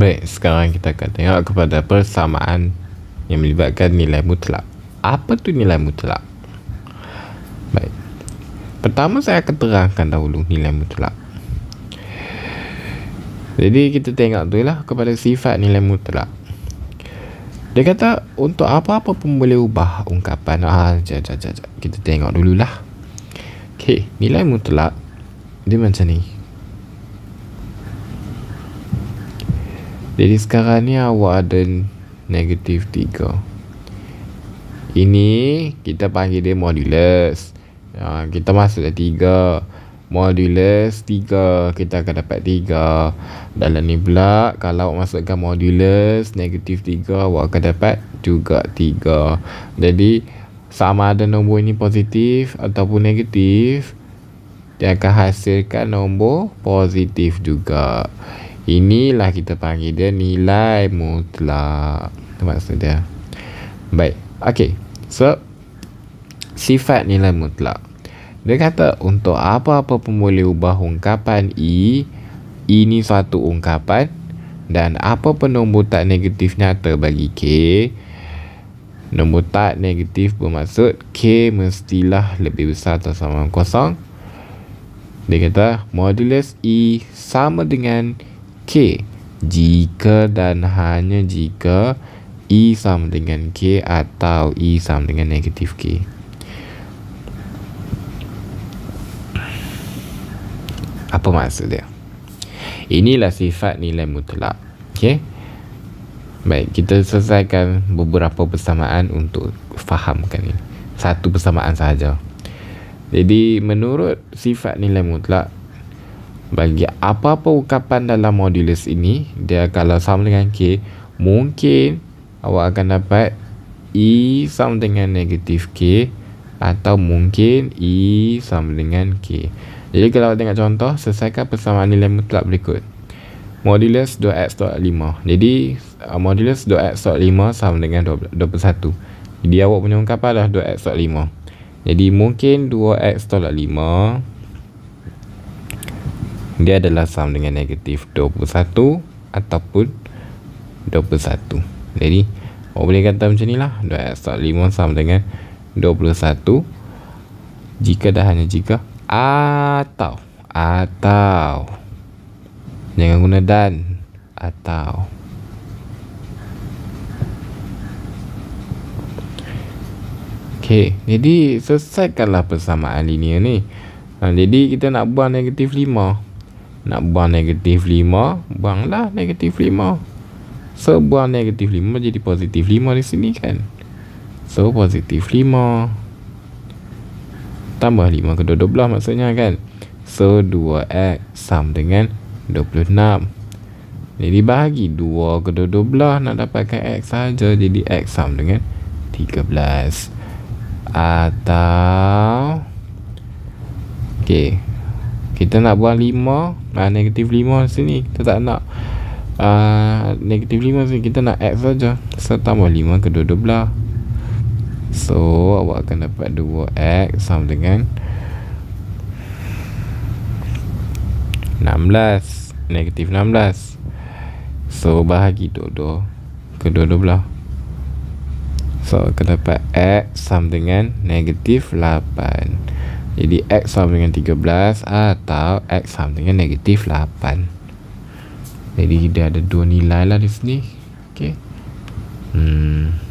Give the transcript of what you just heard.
Baik, sekarang kita akan tengok kepada persamaan yang melibatkan nilai mutlak. Apa tu nilai mutlak? Baik. Pertama saya akan terangkan dahulu nilai mutlak. Jadi kita tengok tu lah kepada sifat nilai mutlak. Dia kata untuk apa-apa pun boleh ubah ungkapan. Ah, jat, jat, jat, Kita tengok dululah. Okey, nilai mutlak dia macam ni. Jadi sekarang ni awak ada negatif 3. Ini kita panggil dia modulus. Ha, kita masuk dah 3. Modulus 3. Kita akan dapat 3. Dalam ni pula kalau awak masukkan modulus negatif 3 awak akan dapat juga 3. Jadi sama ada nombor ini positif ataupun negatif dia akan hasilkan nombor positif juga. Inilah kita panggil dia nilai mutlak. Itu maksud dia. Baik. Okay. So, sifat nilai mutlak. Dia kata untuk apa-apa pun boleh ubah ungkapan I, ini satu ungkapan dan apa penumbuh tak negatif nyata bagi K, nombor tak negatif bermaksud K mestilah lebih besar atau sama kosong. Dia kata modulus E sama dengan K jika dan hanya jika i e sama dengan K atau i e sama dengan negatif K. Apa maksud dia? Inilah sifat nilai mutlak. Okey. Baik, kita selesaikan beberapa persamaan untuk fahamkan ini. Satu persamaan sahaja. Jadi, menurut sifat nilai mutlak, bagi apa-apa ungkapan dalam modulus ini dia kalau sama dengan K mungkin awak akan dapat E sama dengan negatif K atau mungkin E sama dengan K jadi kalau awak tengok contoh selesaikan persamaan nilai mutlak berikut modulus 2x.5 jadi uh, modulus 2x.5 sama dengan 21 jadi awak punya ungkapan adalah 2x.5 jadi mungkin 2x.5 dia adalah sum dengan negatif 21 ataupun 21 jadi orang boleh kata macam ni lah 2x tak 5 sum dengan 21 jika dah hanya jika atau atau jangan guna dan atau Okay, jadi selesaikanlah persamaan linear ni. Ha, jadi kita nak buang negatif nak buang negatif 5 Buanglah negatif 5 So buang negatif 5 jadi positif 5 di sini kan So positif 5 Tambah 5 ke 12 maksudnya kan So 2x sama dengan 26 Jadi bahagi 2 ke 12 nak dapatkan x saja Jadi x sama dengan 13 Atau Okay kita nak buang 5 uh, ah, negatif 5 sini kita tak nak uh, negatif 5 sini kita nak add saja so tambah 5 ke 2 belah so awak akan dapat 2x sama dengan 16 negatif 16 so bahagi 2 ke 2 belah so akan dapat x sama dengan negatif 8 so jadi x sama dengan 13 atau x sama dengan negatif 8. Jadi dia ada dua nilai lah di sini. Okay. Hmm.